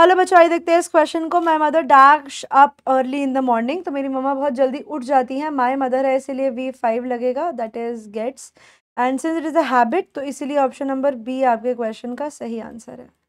hello बच्चों आइए देखते हैं इस क्वेश्चन को my mother dash up early in the morning तो मेरी मम्मा बहुत जल्दी उठ जाती हैं माय मदर है इसीलिए वी फाइव लगेगा that is gets and since it is a habit तो इसीलिए ऑप्शन नंबर बी आपके क्वेश्चन का सही आंसर है